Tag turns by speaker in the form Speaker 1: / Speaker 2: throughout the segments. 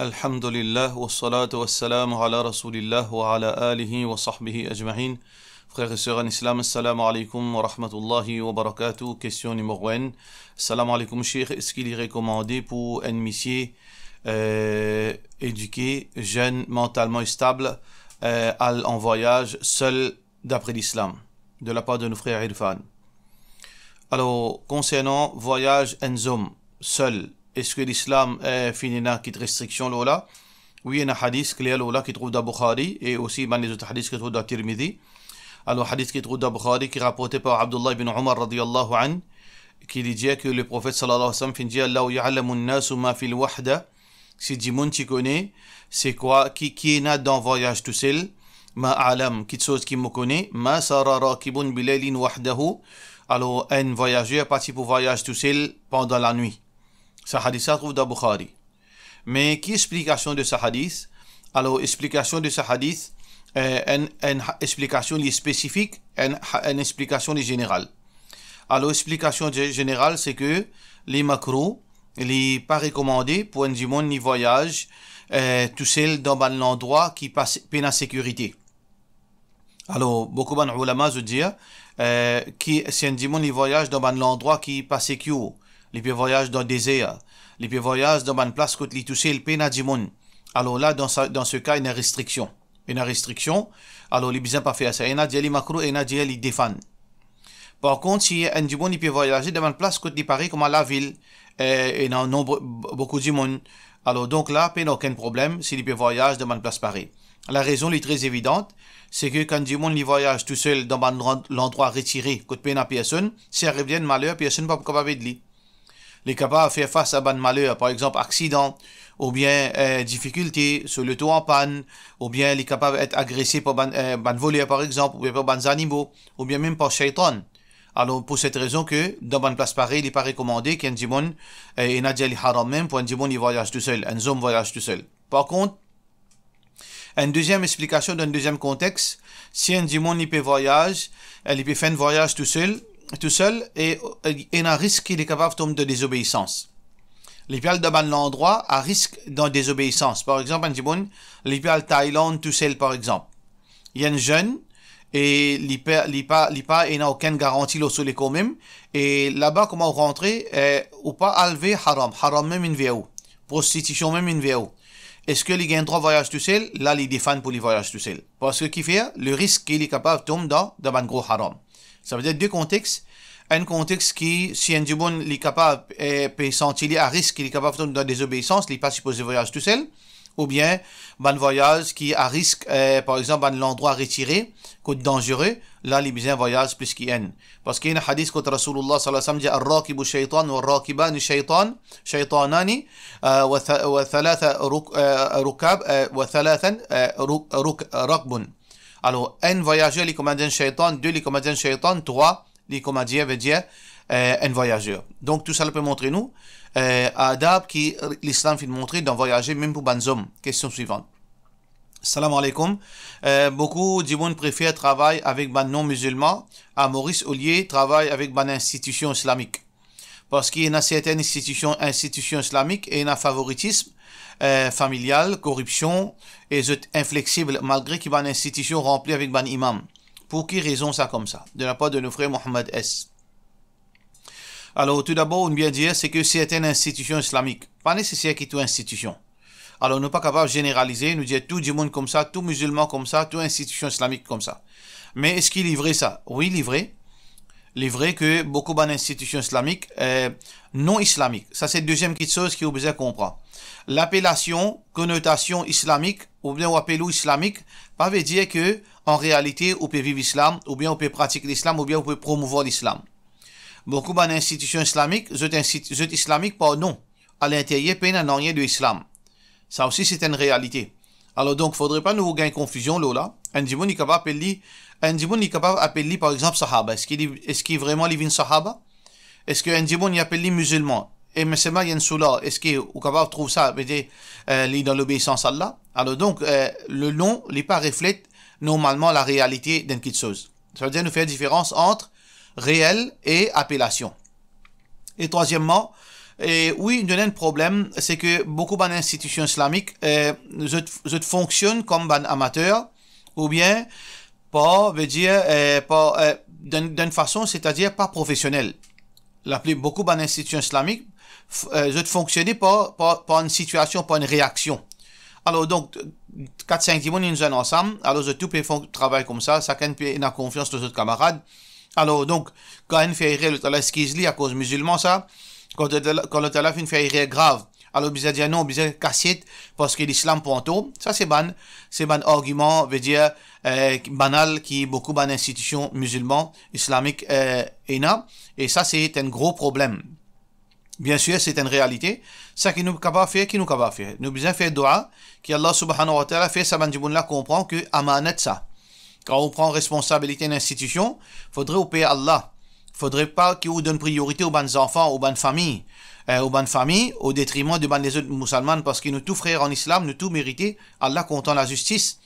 Speaker 1: الحمد لله والصلاة والسلام على رسول الله وعلى آله وصحبه أجمعين Frères et sœurs en islam, assalamu alaikum wa rahmatullahi wa barakatuh. Question numéro 1. Assalamu alaikum, cher. Est-ce qu'il est recommandé pour un missier euh, éduqué, jeune, mentalement stable, euh, en voyage, seul d'après l'islam De la part de nos frères Irfan. Alors, concernant voyage en zone, seul, اسكو الاسلام في هنا كيت ريستريكسيون الاولى وين حديث كليا الاولى كيتغو دا بخاري اي اوسي بان لي حديث كيتغو دا ترمذي الو حديث كيتغو دا بخاري كي رابورتي با عبد الله بن عمر رضي الله عنه كي دي جاك لو بروفيت صلى الله عليه وسلم فين جا لو يعلم الناس ما في الوحده سي دي مون تي كوني سي كوا كي كي نا دون فواياج تو سيل ما اعلم كي تسوز كي مكوني ما سار راكب بليل وحده الو ان فواياجور بارتي بو فواياج تو سيل pendant la nuit Ce hadith ça trouve dans Bukhari. Mais qui explication de ce hadith Alors, l'explication de ce hadith, euh, une, une explication spécifique, une, une explication générale. Alors, l'explication générale, c'est que les macros, les pas recommandés pour un du monde ni voyage, euh, tout seul dans un endroit qui passe peine à sécurité. Alors, beaucoup de ulama se disent euh, que c'est un dimanche monde ni voyage dans un endroit qui passe sécurité. Les pe voyages dans des les les voyages dan place plas kote li touche l pe na di moun. Alo la, dans, ce dans ce restriction. une restriction. Alors, il alo li pas faire ça. Il Yon a diye Macrou il yon a diye li Par contre, si un du monde, il peut voyager dans une place côté Paris, comme à la ville, eh, et, y en nombre, beaucoup de monde. Alors, donc là, il n'y a aucun problème s'il peut voyager dans une place Paris. La raison est très évidente, c'est que quand du monde voyage tout seul dans l'endroit retiré, côté pas personne, si arrive bien malheur, personne ne peut pas les capables de faire face à ban malheur, par exemple accident, ou bien euh, difficulté sur le tour en panne, ou bien les capables d'être agressés par ban, euh, voleur, par exemple, ou bien par des animaux, ou bien même par shaitan. Alors, pour cette raison que, dans une place pareille, il n'est pas recommandé qu'un dimon, euh, et haram même, pour un dimon, il voyage tout seul, un homme voyage tout seul. Par contre, une deuxième explication d'un deuxième contexte, si un dimon, il peut voyage, il peut faire un voyage tout seul, tout seul et il a un risque qu'il est capable de désobéissance. Les pères de l'endroit a risque de désobéissance. Par exemple, en les de Thaïlande tout seul par exemple. Il y a un jeune et l'IPA l'IPA n'a aucune garantie le sur quand même et là-bas comment rentrer eh, ou pas enlever haram haram même une VO prostitution même une VO est-ce que a un droit voyage tout seul là les défendent pour les voyages tout seul parce que qui fait le risque qu'il est capable de dans dans un gros haram ça veut dire deux contextes. Un contexte qui, si un djibon est capable, peut sentir à risque, il est capable de désobéissance, il n'est pas supposé voyager tout seul. Ou bien, un voyage qui est à risque, par exemple, un endroit retiré, est dangereux, là, les besoins voyage plus qu'il Parce qu'il y a un hadith contre Rasulullah sallallahu alayhi wa sallam, shaytan shaytanani euh, wa thalatha euh, euh, wa thalatha alors, un voyageur, les d'un shaitan, deux, les d'un shaitan, trois, les comédiens veut dire euh, un voyageur. Donc, tout ça peut montrer nous, euh, adab qui l'islam fait montrer d'en voyager même pour Banzom. Question suivante. Salam alaikum. Euh, beaucoup gens préfèrent travailler avec ban non-musulmans à Maurice Ollier travaille avec ban institution islamique. Parce qu'il y a certaines institution institution islamique et il y a un favoritisme euh, familiale, corruption, et êtes inflexible, malgré qu'il y a une institution remplie avec un imam. Pour qui raison ça comme ça De la part de nos frères Mohamed S. Alors, tout d'abord, on vient dire, c'est que c'est une institution islamique. Pas nécessaire qu'il y ait institution. Alors, on n'est pas capable de généraliser, nous dire tout du monde comme ça, tout musulman comme ça, toute institution islamique comme ça. Mais est-ce qu'il livrait ça Oui, livré. Il est vrai que beaucoup d'institutions islamiques euh, non islamiques. Ça, c'est la deuxième petite chose qui vous comprendre. L'appellation, connotation islamique, ou bien ou islamique, pas veut dire que, en réalité, on peut vivre l'islam, ou bien on peut pratiquer l'islam, ou bien on peut promouvoir l'islam. Beaucoup d'institutions islamiques, je islamique pardon non. À l'intérieur, peine en rien de l'islam. Ça aussi, c'est une réalité. Alors donc, faudrait pas nous gagner confusion, Lola. Un Nikaba appelle capable d'appeler, par exemple Sahaba. Est-ce qu'il est, ce est vraiment livin Sahaba Est-ce que un appelle musulman Et M. soula est-ce de trouver ça, euh, dans l'obéissance à Allah Alors donc, euh, le nom n'est pas reflète normalement la réalité d'un chose. Ça veut dire nous faire différence entre réel et appellation. Et troisièmement, et oui, il y a un problème, c'est que beaucoup d'institutions islamiques, euh, fonctionnent comme ban amateurs, ou bien pas, veut dire, euh, pas, euh, d'une façon, c'est-à-dire pas professionnelle. La beaucoup d'institutions islamiques, euh, je fonctionner pas pas pas une situation, pas une réaction. Alors, donc, 4-5 dimons, nous sommes ensemble. Alors, je tout peux travailler comme ça. Chacun peut avoir confiance aux ses camarades. Alors, donc, quand une fait le lit à cause musulman, ça, quand le talib fait erreur grave, alors, Bisa dire, ah non, dire cassette, parce que l'islam panto, ça c'est ban, c'est ban argument, veut dire, euh, banal, qui beaucoup ban institution musulmane, islamique, euh, et ça c'est un gros problème. Bien sûr, c'est une réalité. Ça qui nous capable faire, qui nous capable faire. Nous besoin faire dua, que Allah subhanahu wa ta'ala fait, ça là comprend que amanet ça. Quand on prend responsabilité d'une institution, faudrait opérer Allah. Faudrait pas qu'il vous donne priorité aux bonnes enfants, aux bonnes familles euh, aux bonnes familles, au détriment du ban des autres musulmans, parce que nous tous frères en islam, nous tous méritons, Allah comptant la justice.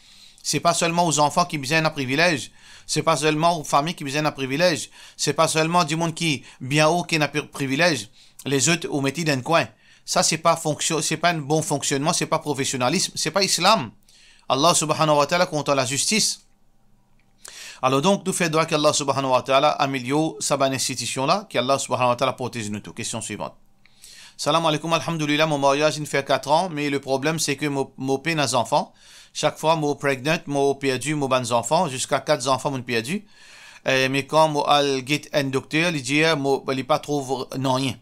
Speaker 1: C'est pas seulement aux enfants qui besoin un privilège, c'est pas seulement aux familles qui besoin un privilège, c'est pas seulement du monde qui bien haut qui n'a pas privilège, les autres au métier d'un coin. Ça c'est pas fonction, c'est pas un bon fonctionnement, c'est pas professionnalisme, c'est pas islam. Allah subhanahu wa ta'ala comptant la justice. Alors donc, nous faisons droit qu'Allah subhanahu wa ta'ala améliore sa ban institution là, qu'Allah subhanahu wa ta'ala protège nous tous. Question suivante. Salam alaikum, alhamdulillah, mon mariage, il fait 4 ans, mais le problème, c'est que mon père n'a enfants. Chaque fois, mon pregnant, mon perdu, mon bon enfants, jusqu'à 4 enfants, mon perdu. Mais quand mon al get un docteur, il dit, il pas trouve non rien.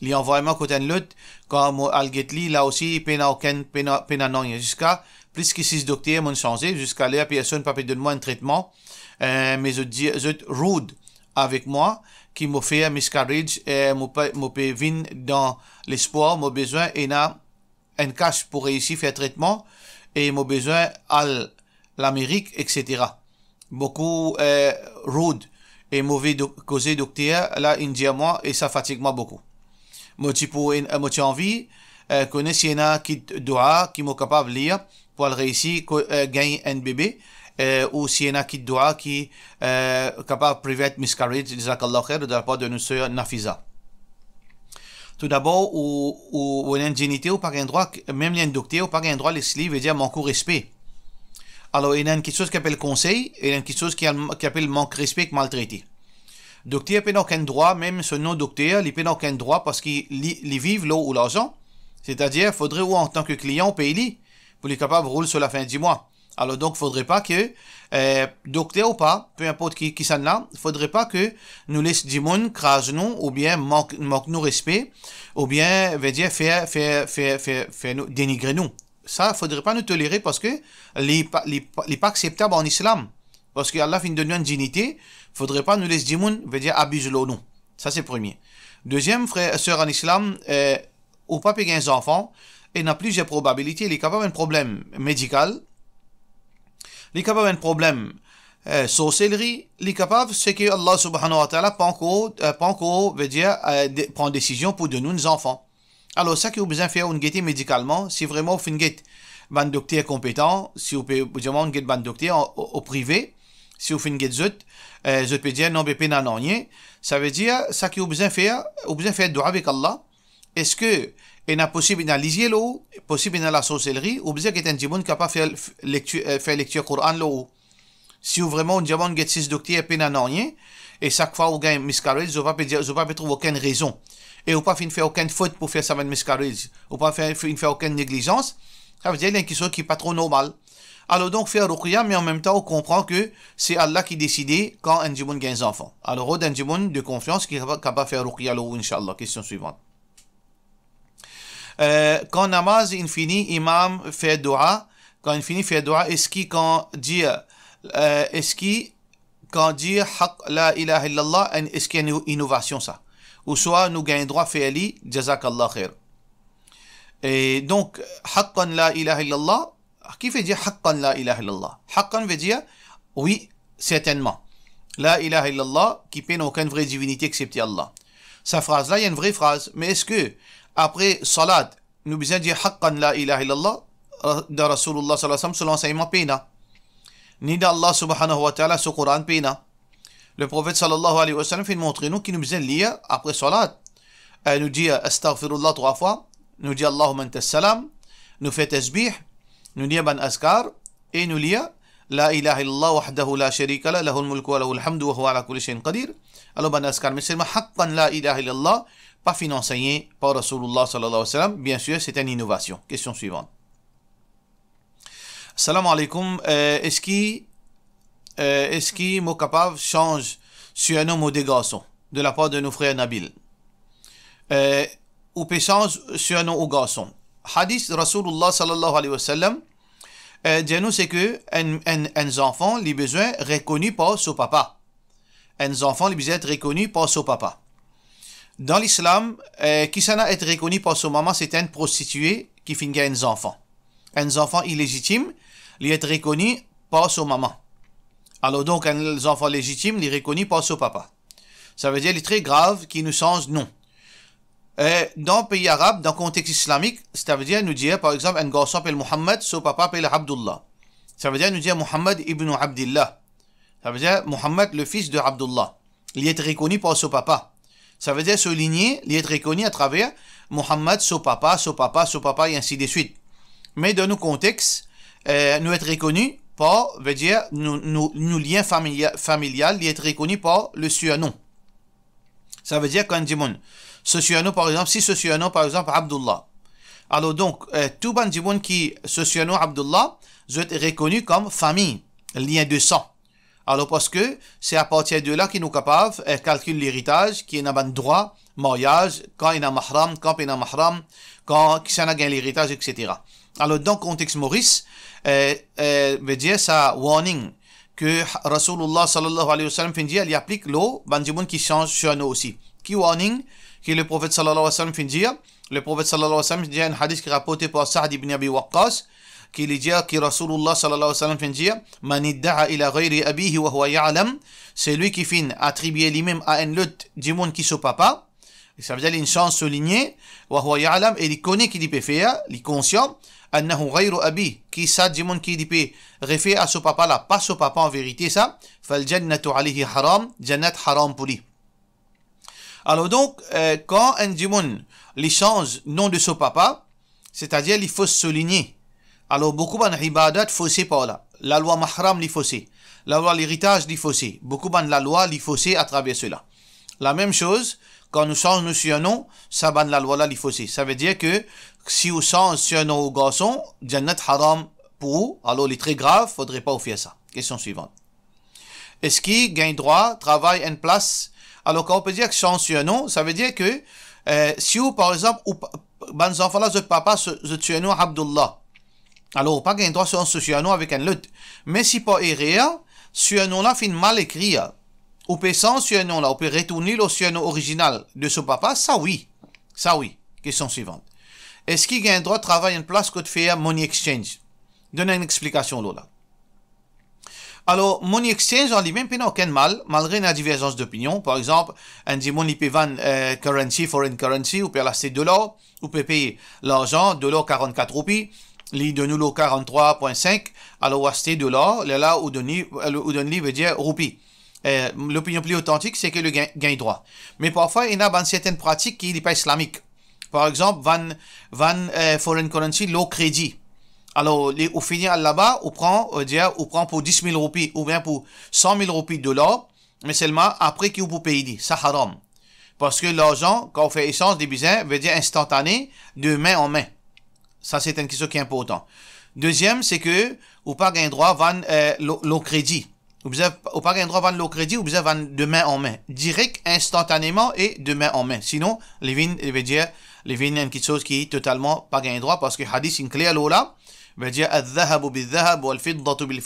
Speaker 1: Il envoie moi côté l'autre, quand mon al get li, là aussi, il n'a aucun, peine, n'a rien. Jusqu'à, plus que 6 docteurs m'ont changé, jusqu'à là, personne ne pas donner moi un traitement. Euh, mais je dis, je rude avec moi qui m'a fait un miscarriage et m'a venu dans l'espoir, m'a besoin et un cash pour réussir à faire traitement et m'a besoin à l'Amérique, etc. Beaucoup euh, rude et mauvais do causé docteur là à moi et ça fatigue moi beaucoup. Moi tu pour moi envie euh, connaître y a qui doit qui m'a capable de lire pour réussir euh, gagner un bébé euh, ou qui sjena ki dua ki de privet miskarit jazakallahu khair de la part de soeur Nafisa. Tout d'abord, ou, ou, ou une ou pas un droit, même l'inducté ou pas un droit, les livres veut dire manque de respect. Alors, il y a une chose qui appelle conseil, il y a une chose qui, s'appelle appelle de respect, maltraité. Docteur n'a aucun droit, même ce nom docteur, il n'a aucun droit parce qu'il vivent l'eau ou l'argent. C'est-à-dire, faudrait ou en tant que client payer lui pour les capable de rouler sur la fin du mois. Alors donc, faudrait pas que, euh, docteur ou pas, peu importe qui, qui s'en là, faudrait pas que nous laisse du monde crase nous, ou bien manque, manque nous respect, ou bien, veut dire, faire, faire, faire, faire, nous, dénigrer nous. Ça, faudrait pas nous tolérer parce que, les, les, pas acceptable en islam. Parce qu'Allah fin de nous une dignité, faudrait pas nous laisser du monde, veut dire, abuser nous. Ça, c'est premier. Deuxième, frère, sœur en islam, euh, au pas et 15 enfants, et n'a de probabilité il est capable un problème médical, les capables un problème. Euh, sorcellerie, les capables, c'est que Allah subhanahu wa ta'ala prend eh, encore, veut dire, eh, prend décision pour donner nos enfants. Alors, ça qui vous besoin faire une guette médicalement, si vraiment vous faites Un docteur compétent, si vous pouvez demander une guette un docteur au, privé, si vous faites une guette zut, euh, zut peut dire non, bébé non rien. Ça veut dire, ça qui vous besoin faire, vous besoin faire dua avec Allah. Est-ce que et n'a possible dans lisier ou possible dans la sorcellerie ou bien qu'il y a un diamant qui pas faire lecture euh, faire lecture Coran là si vraiment un diamant qui est six docteur non rien, et chaque fois ou gagne miscarriage je pas je pas trouver aucune raison et ou pas fin faire aucune faute pour faire ça même ne ou pas faire faire aucune négligence ça veut dire qu'il qui est pas trop normal alors donc faire ruqya mais en même temps on comprend que c'est Allah qui décide quand un diamant gagne un enfant alors un diamant de confiance qui va pas faire ruqya là inshallah question suivante euh, quand namaz il finit, imam fait dua. Quand il finit, fait dua. Est-ce qu'il, quand dit, euh, est-ce qu'il, quand dit, haq la ilaha illallah, est-ce qu'il y a une innovation ça Ou soit nous gagnons droit, fait Ali, jazakallah khair. Et donc, haqqan la ilaha illallah, qui veut dire haqqan la ilaha illallah Haqqan veut dire, oui, certainement. La ilaha illallah, qui peine aucune vraie divinité excepté Allah. Sa phrase-là, il y a une vraie phrase. Mais est-ce que Après, salat, nous besoin dire haqqan la ilaha illallah de Rasulullah sallallahu alayhi wa sallam l'enseignement pina. Ni d'Allah subhanahu wa ta'ala ce Quran pina. Le prophète sallallahu alayhi wa sallam fait montrer nous qu'il nous besoin lire après salat. Elle nous dit astaghfirullah trois fois, nous dit Allahu man salam, nous fait tasbih, nous dit ban askar et nous lit لا إله إلا الله وحده لا شريك له له الملك وله الحمد وهو على كل شيء qadir. Alors ban askar. Mais c'est ma لا la ilaha illallah. pas financé par Rasulullah sallallahu alayhi wa sallam. Bien sûr, c'est une innovation. Question suivante. Salam alaikum. Est-ce euh, est-ce que euh, Mokapav change homme ou des garçons de la part de nos frères Nabil euh, Ou peut changer un homme ou garçons Hadith Rasulullah sallallahu alayhi wa sallam euh, nous c'est que un, un, un, enfant les besoins reconnus par son papa. Un enfant les besoins reconnus par son papa. Dans l'islam, euh, Kisana est reconnu par son maman, c'est une prostituée qui finit un enfant. Un enfant illégitime, il est reconnu par son maman. Alors donc, un enfant légitime, il est reconnu par son papa. Ça veut dire, il est très grave qui nous change, non. Euh, dans le pays arabe, dans le contexte islamique, ça veut dire, nous dire, par exemple, un garçon appelle Mohammed, son papa appelle Abdullah. Ça veut dire, nous dire Mohammed ibn Abdullah. Ça veut dire Mohammed, le fils de Abdullah. Il est reconnu par son papa. Ça veut dire souligner, être reconnu à travers Mohammed, son papa, son papa, son papa, et ainsi de suite. Mais dans nos contextes, euh, nous être reconnu par, veut dire, nous liens familia familial, être reconnu par le surnom. Ça veut dire quand Dimon, ce surnom, par exemple, si ce surnom, par exemple, Abdullah. Alors donc, euh, tout Bandimon qui, ce surnom Abdullah, vous être reconnu comme famille, lien de sang. Alors, parce que c'est à partir de là qu'ils nous capables de euh, calculer l'héritage qui est un droit, mariage, quand il y a mahram, quand il y a mahram, quand il a gagné l'héritage, etc. Alors, dans le contexte Maurice, euh, euh, veut dire ça warning que Rasulullah sallallahu alayhi wa sallam fin il applique l'eau, bandimoun ben, qui change sur nous aussi. Qui warning, que le prophète sallallahu alayhi wa sallam fin le prophète sallallahu alayhi wa sallam dit un hadith qui est rapporté par Sa'd ibn Abi Waqqas, kilija qui Rasulullah sallallahu alayhi wa sallam fait dire Manidda'a ila ghayri abihi wa huwa ya'lam, c'est lui qui finit attribuer lui-même à un autre du monde qui se papa. Ça veut dire une chance soulignée, wa huwa ya'lam, et il connaît qu'il peut faire, il est conscient, annahu ghayru abi, qui sa du monde qui peut refaire à son papa-là, pas son papa en vérité, ça, fal jannatu alayhi haram, jannat haram pour lui. Alors donc, euh, quand un démon l'échange nom de son papa, c'est-à-dire il faut souligner alors beaucoup de ibadat faussé par là. La loi mahram li La loi l'héritage li fossé Beaucoup de la loi li fossé à travers cela. La même chose, quand nous changeons nous ça ban la loi là li fossé Ça veut dire que si vous change sur nom au garçon, jannat haram pour alors il est très grave, faudrait pas faire ça. Question suivante. Est-ce qu'il gagne droit, travail en place? Alors quand on peut dire que change sur ça veut dire que euh, si vous par exemple, ou, ben enfants là, votre papa, votre sur nous, Abdullah, alors, pas gain droit sur un nom avec un lot. Mais si pas erreur, sur un nom là fin mal écrit. Ou peut sans sur là, on peut retourner le sur original de son papa, ça oui. Ça oui. Question suivante. Est-ce qu'il gain droit de travailler en place que faire money exchange? Donnez une explication Lola. Alors, money exchange on dit même n'a aucun mal, malgré la divergence d'opinion. Par exemple, on dit money peut euh, currency, foreign currency, ou peut l'acheter de l'or, ou peut payer l'argent, de l'or 44 roupies, li de nulo 43.5 alors wasté de l'or Là, là ou de euh, veut dire roupie euh, l'opinion plus authentique c'est que le gain, gain droit mais parfois il y a certaines pratiques qui n'est pas islamique par exemple van van euh, foreign currency l'eau crédit alors, les, au finir là-bas, on prend, on dire, on prend pour 10 000 roupies ou bien pour 100 000 roupies de l'or, mais seulement après qu'il vous paye dit, ça haram. Parce que l'argent, quand on fait échange des business veut dire instantané, de main en main. Ça, c'est une question qui est importante. Deuxième, c'est que ou pas le droit van euh, le crédit. n'avez pas le droit van le crédit, vous devez van de en main. Direct, instantanément et demain en main. Sinon, les vins, eh, veut dire, les vins, une chose qui est totalement pas gain droit parce que hadith, in clair, là, veut dire, al bil-dhahab, wal bil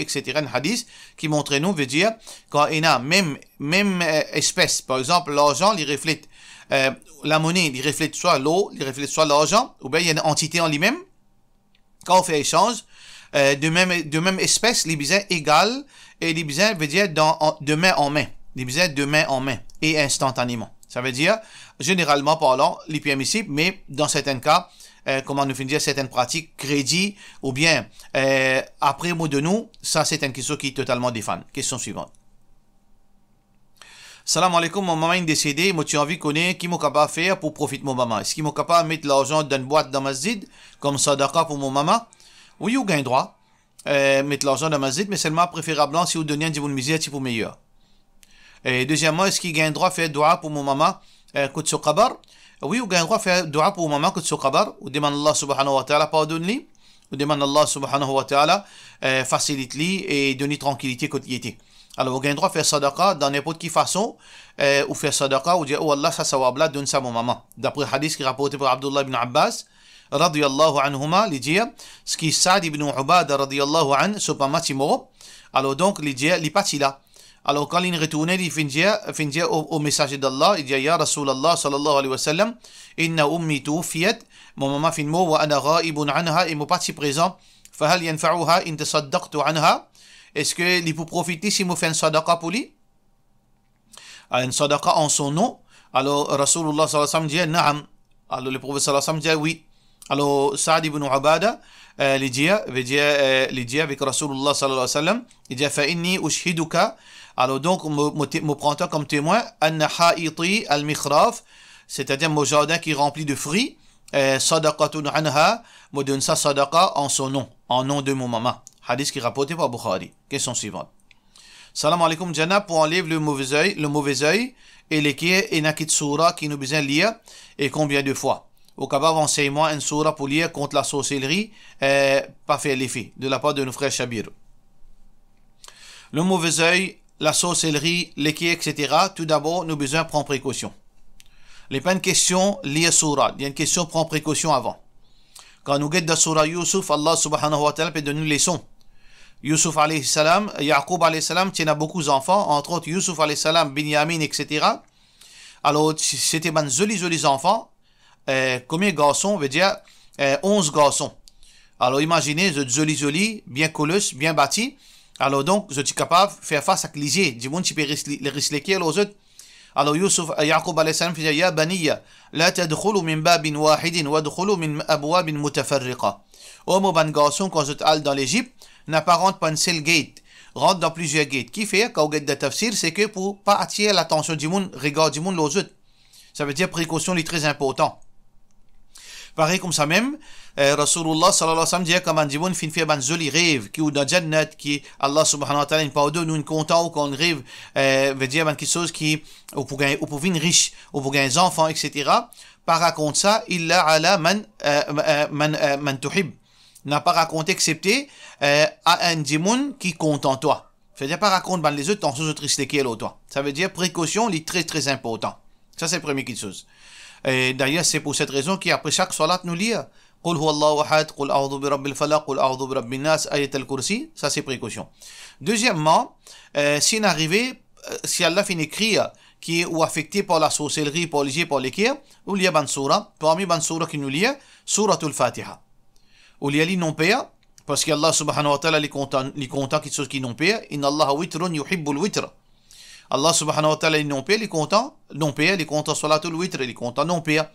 Speaker 1: etc. Un hadith qui montre nous, veut dire, quand il y a même, même euh, espèce, par exemple, l'argent, il reflète euh, la monnaie, il reflète soit l'eau, il reflète soit l'argent, ou bien il y a une entité en lui-même. Quand on fait échange, euh, de, même, de même espèce, les besoins égales, et les veut dire dans, de main en main. Les besoins de main en main, et instantanément. Ça veut dire, généralement parlant, les ici, mais dans certains cas, euh, comment nous finir certaines pratiques, crédit, ou bien après mot de nous, ça c'est une question qui est totalement défend. Question suivante. Salam alaikum, mon maman est décédée, moi tu as envie de connaître qui m'a capable faire pour profiter de mon maman Est-ce qu'il m'a capable mettre l'argent dans une boîte dans ma zid, comme d'accord pour mon maman Oui, ou gagne droit, de euh, mettre l'argent dans ma zid, mais seulement préférablement si vous donnez un de misère, c'est pour meilleur. Et deuxièmement, est-ce qu'il gagne droit de faire dua pour mon maman, euh, kabar Oui, vous gain droit de faire dua pour mon maman, kabar, ou demande Allah subhanahu wa ta'ala, pardonne-lui, ou demande Allah subhanahu wa ta'ala, euh, facilite-lui et donne tranquillité, était Alors, vous avez le droit de faire sadaqa dans n'importe quelle façon, euh, ou faire sadaqa, ou dire, oh Allah, ça, ça va donne ça à mon maman. D'après le hadith qui est rapporté par Abdullah ibn Abbas, radiallahu anhuma, il dit, ce qui est Sa'd ibn Ubad, radiallahu an, ce pas matimo. Alors, donc, il dit, il parti là. Alors, quand il retourne, il finit, au, au message d'Allah, il dit, Ya Rasulallah, sallallahu alayhi wa sallam, inna ummi tufiat, mon maman finit mot, wa ana ghaibun anha, il et pas si présent, فهل ينفعها إن تصدقت anha, est Est-ce que il peut profiter si vous faites une sadaka pour lui ah, Une sadaka en son nom? Alors Rasulullah sallallahu wa sallam, dit, « naam. Alors, le prophète sallallahu wa sallam, dit, « oui. Alors, Saad ibn Abada, euh, il dit, ve diye euh, avec Rasulullah sallallahu wa sallam, il dit, « fa Alors donc me, me, prends comme témoin anna haiti al-mikhraf, c'est-à-dire mon jardin qui est rempli de fruits, euh, sadaqatun anha, me donne ça sadaqa en son nom, en nom de mon maman. Hadith qui rapporté par Bukhari. Question suivante. Salam alaikum Jana pour enlever le mauvais œil, le mauvais œil et les et est qui nous besoin lire et combien de fois au Kabab, enseigne-moi une surah pour lire contre la sorcellerie, et euh, pas faire l'effet, de la part de nos frères Shabir. Le mauvais œil, la sorcellerie, l'équier, etc. Tout d'abord, nous besoin prendre précaution. Les pas une question, lire surah. Il y a une question, prendre précaution avant. Quand nous guettons la surah Yusuf, Allah subhanahu wa ta'ala peut donner une leçon. Yusuf alayhi salam, Yaqub alayhi salam tient à beaucoup d'enfants, entre autres Yusuf alayhi salam, Binyamin, etc. Alors, c'était des ben, jolis, jolis enfants. Euh, combien de garçons veut dire euh, 11 garçons. Alors, imaginez, je joli, joli, bien colus, bien bâti. Alors, donc, je suis capable de faire face à l'isier. Du monde qui peut les risquer aux autres. Alors, Yusuf, euh, Yaqub alayhi salam, dit Ya baniya, la tadkhulu min babin wahidin, wadkhulu min bin mutafarriqa. Oh, mon ben garçon, quand je suis dans l'Égypte, n'apparente pas une gate, rentre dans plusieurs gates. Qui fait qu'au gate de tafsir, c'est que pour pas attirer l'attention du monde, regard du monde l'autre. Ça veut dire précaution est très important. Pareil comme ça même, euh, Rasulullah sallallahu alayhi wa sallam dit comme un dimoun fin fait ban zoli rêve qui ou dans jannat qui Allah subhanahu wa ta'ala une pas nous une content qu'on rêve euh, veut dire ban quelque chose qui ou pour gagner ou pour vivre riche ou pour gagner enfants etc. Par raconte ça illa ala man euh, euh, man euh, man tuhib n'a pas raconté excepté euh, à un démon qui compte en toi. Ça veut dire pas raconte ben les autres dans triste qui ou toi. Ça veut dire précaution, est très très important. Ça c'est le premier qui chose. Et d'ailleurs c'est pour cette raison qu'après chaque salat nous lire قل هو الله احد قل اعوذ برب الفلق قل اعوذ برب الناس al-kursi. الكرسي ça c'est précaution deuxièmement euh, si arrivé euh, si Allah finit écrire qui est ou affecté par la sorcellerie par les par l'équerre ou lié ban surah parmi ban surah qui nous lie surah al-fatiha ou liali non paya, parce Allah subhanahu wa ta'ala li content li content qu'ils qui non père in Allah witrun yuhibbul witr Allah subhanahu wa ta'ala li non paya, li content non père li content salatul witr li content non paya.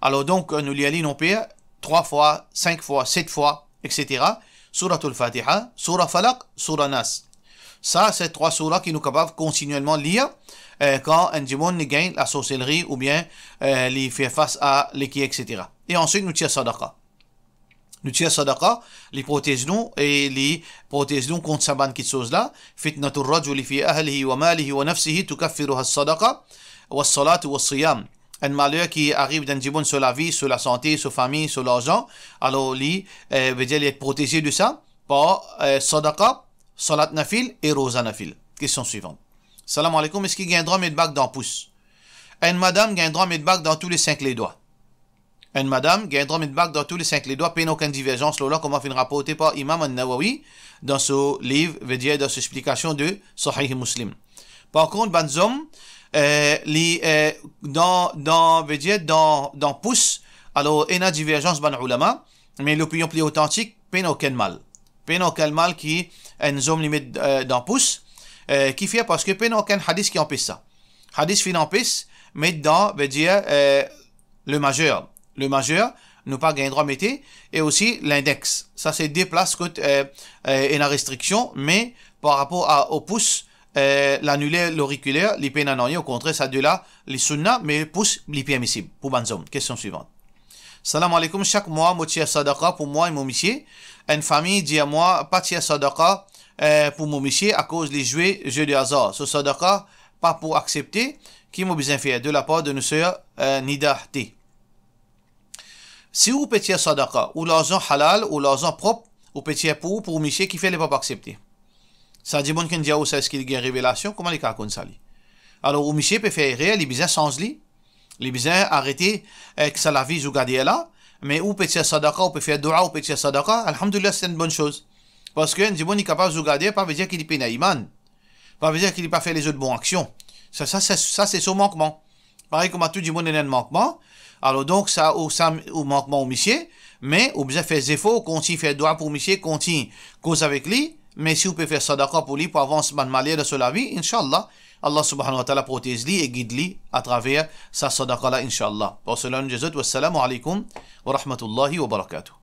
Speaker 1: alors donc euh, nous liali ali non paya trois fois cinq fois sept fois etc suratul fatiha sura falaq sura nas ça c'est trois suras qui nous capables continuellement lire euh, quand un ne gagne la sorcellerie ou bien li euh, il fait face à l'équipe, etc. Et ensuite, nous tient sadaqa nous la sadaqa li nous et li contre kont choses-là. « sozla fitnatu rajuli fi ahlihi wa malihi wa nafsihi has sadaqa wa salat wa siyam un malheur qui arrive le monde sur la vie, sur la santé, sur la famille, sur l'argent, alors lui, euh, veut dire protégé de ça par euh, sadaqa, salat nafil et rosa nafil. Question suivante. Salam alaikum, est-ce qu'il viendra mes un droit de dans pouce? Une madame gagne mes de dans tous les cinq les doigts une madame qui a mitbak dans tous les cinq les doigts, peine aucune divergence, là, comment fin rapporté par Imam al-Nawawi dans son livre, veut dire dans son explication de Sahih Muslim. Par contre, Banzom, euh, euh, dans, dans, veut dire, dans, dans pouce, alors, il y a divergence, ban ulama, mais l'opinion plus authentique, peine aucun mal. Peine aucun mal qui, nous homme limite, euh, dans pouce, euh, qui fait parce que peine aucun hadith qui empêche ça. Hadith qui empêche, mais dans, veut dire, euh, le majeur le majeur, ne pas gagner droit métier, et aussi l'index. Ça, c'est deux places contre euh, euh, une restriction, mais par rapport à, au pouce, euh, l'annulaire, l'auriculaire, les au contraire, ça de là, les sunna, mais le pouce, les missible, Pour Banzom. Question suivante. Salam alaikum, chaque mois, moitié sadaqa pour moi et mon monsieur. Une famille dit à moi, pas tiers sadaqa euh, pour mon monsieur à cause des jouets, jeux de hasard. Ce sadaqa, pas pour accepter, qui m'a besoin faire de la part de nos sœurs euh, Nida T. Si vous pétiez sadaka, ou l'argent halal, ou l'argent propre, ou pétiez pour pour monsieur qui fait les pas accepter. Ça dit bon qu'un diable sait ce qu'il y a révélation, comment a raconte ça Alors, ou monsieur peut faire réel, il besoin sans lui, il besoin arrêter eh, que ça la vie ou garder là, mais ou pétiez sadaka, ou peut faire dua, ou pétiez sadaka, Alhamdulillah, c'est une bonne chose. Parce que dit bon, il est capable de garder, pas veut dire qu'il est pénaïman. Pas veut dire qu'il n'a pas fait les autres bonnes actions. Ça, ça, ça, c'est son manquement. Pareil comme à tout du monde, il y a un manquement. Alors donc, ça, au, au manquement au monsieur, mais on peut faire effort, continue faire pour monsieur, continue cause avec lui, mais si on peut faire sadaqa pour lui, pour avancer de manière sur la vie, InshAllah, Allah subhanahu wa ta'ala protège lui et guide lui à travers sa sadaqa là, Inch'Allah. Pour cela, alaykum wassalamu alaikum wa rahmatullahi wa barakatuh.